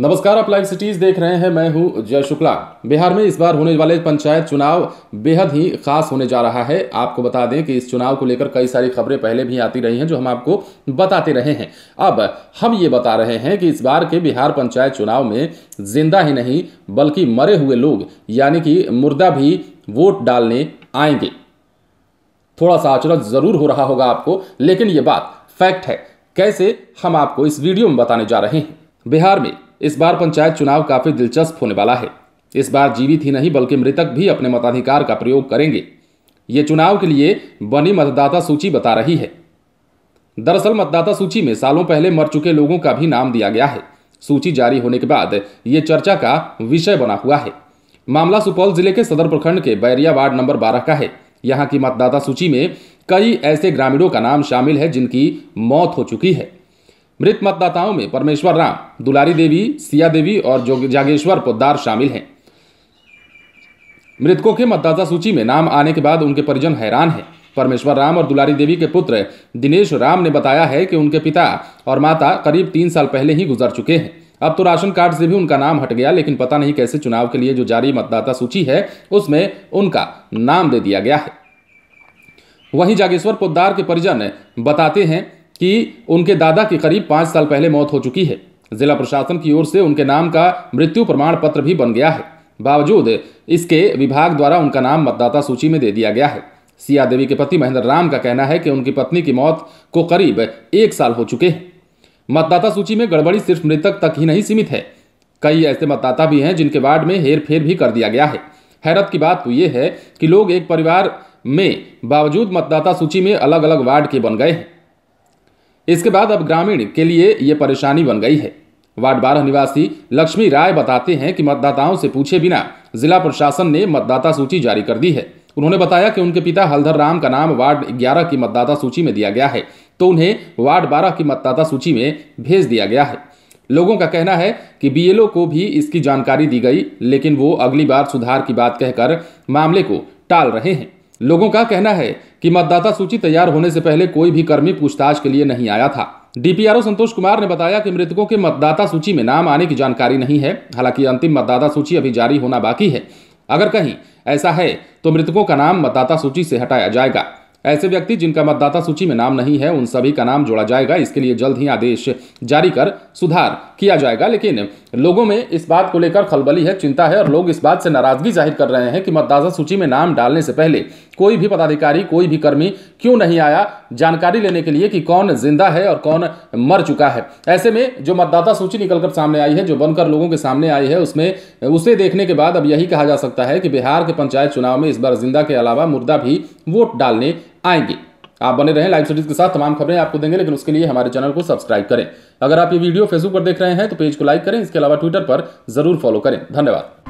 नमस्कार आप live cities देख रहे हैं मैं हूं जय शुक्ला बिहार में इस बार होने वाले पंचायत चुनाव बेहद ही खास होने जा रहा है आपको बता दें कि इस चुनाव को लेकर कई सारी खबरें पहले भी आती रही हैं जो हम आपको बताते रहे हैं अब हम ये बता रहे हैं कि इस बार के बिहार पंचायत चुनाव में जिंदा ही नहीं बल्कि मरे हुए लोग यानी कि मुर्दा भी वोट डालने आएंगे थोड़ा सा आचरण जरूर हो रहा होगा आपको लेकिन ये बात फैक्ट है कैसे हम आपको इस वीडियो में बताने जा रहे हैं बिहार में इस बार पंचायत चुनाव काफी दिलचस्प होने वाला है इस बार जीवित ही नहीं बल्कि मृतक भी अपने मताधिकार का प्रयोग करेंगे ये चुनाव के लिए बनी मतदाता सूची बता रही है दरअसल मतदाता सूची में सालों पहले मर चुके लोगों का भी नाम दिया गया है सूची जारी होने के बाद ये चर्चा का विषय बना हुआ है मामला सुपौल जिले के सदर प्रखंड के बैरिया वार्ड नंबर बारह का है यहाँ की मतदाता सूची में कई ऐसे ग्रामीणों का नाम शामिल है जिनकी मौत हो चुकी है मृत मतदाताओं में परमेश्वर राम दुलारी देवी सिया देवी और जागेश्वर पोद्दार शामिल हैं मृतकों के मतदाता सूची में नाम आने के बाद उनके परिजन हैरान हैं परमेश्वर राम और दुलारी देवी के पुत्र दिनेश राम ने बताया है कि उनके पिता और माता करीब तीन साल पहले ही गुजर चुके हैं अब तो राशन कार्ड से भी उनका नाम हट गया लेकिन पता नहीं कैसे चुनाव के लिए जो जारी मतदाता सूची है उसमें उनका नाम दे दिया गया है वहीं जागेश्वर पोद्दार के परिजन बताते हैं कि उनके दादा की करीब पाँच साल पहले मौत हो चुकी है जिला प्रशासन की ओर से उनके नाम का मृत्यु प्रमाण पत्र भी बन गया है बावजूद इसके विभाग द्वारा उनका नाम मतदाता सूची में दे दिया गया है सिया देवी के पति महेंद्र राम का कहना है कि उनकी पत्नी की मौत को करीब एक साल हो चुके हैं मतदाता सूची में गड़बड़ी सिर्फ मृतक तक ही नहीं सीमित है कई ऐसे मतदाता भी हैं जिनके वार्ड में हेर फेर भी कर दिया गया है हैरत की बात तो ये है कि लोग एक परिवार में बावजूद मतदाता सूची में अलग अलग वार्ड के बन गए हैं इसके बाद अब ग्रामीण के लिए ये परेशानी बन गई है वार्ड बारह निवासी लक्ष्मी राय बताते हैं कि मतदाताओं से पूछे बिना जिला प्रशासन ने मतदाता सूची जारी कर दी है उन्होंने बताया कि उनके पिता हलधर राम का नाम वार्ड ग्यारह की मतदाता सूची में दिया गया है तो उन्हें वार्ड बारह की मतदाता सूची में भेज दिया गया है लोगों का कहना है कि बीएलओ को भी इसकी जानकारी दी गई लेकिन वो अगली बार सुधार की बात कहकर मामले को टाल रहे हैं लोगों का कहना है कि मतदाता सूची तैयार होने से पहले कोई भी कर्मी पूछताछ के लिए नहीं आया था डीपीआरओ संतोष कुमार ने बताया कि मृतकों के मतदाता सूची में नाम आने की जानकारी नहीं है हालांकि अंतिम मतदाता सूची अभी जारी होना बाकी है अगर कहीं ऐसा है तो मृतकों का नाम मतदाता सूची से हटाया जाएगा ऐसे व्यक्ति जिनका मतदाता सूची में नाम नहीं है उन सभी का नाम जोड़ा जाएगा इसके लिए जल्द ही आदेश जारी कर सुधार किया जाएगा लेकिन लोगों में इस बात को लेकर खलबली है चिंता है और लोग इस बात से नाराजगी जाहिर कर रहे हैं कि मतदाता सूची में नाम डालने से पहले कोई भी पदाधिकारी कोई भी कर्मी क्यों नहीं आया जानकारी लेने के लिए कि कौन जिंदा है और कौन मर चुका है ऐसे में जो मतदाता सूची निकलकर सामने आई है जो बनकर लोगों के सामने आई है उसमें उसे देखने के बाद अब यही कहा जा सकता है कि बिहार के पंचायत चुनाव में इस बार जिंदा के अलावा मुर्दा भी वोट डालने आएंगे आप बने रहें लाइव सीरीज के साथ तमाम खबरें आपको देंगे लेकिन उसके लिए हमारे चैनल को सब्सक्राइब करें अगर आप ये वीडियो फेसबुक पर देख रहे हैं तो पेज को लाइक करें इसके अलावा ट्विटर पर जरूर फॉलो करें धन्यवाद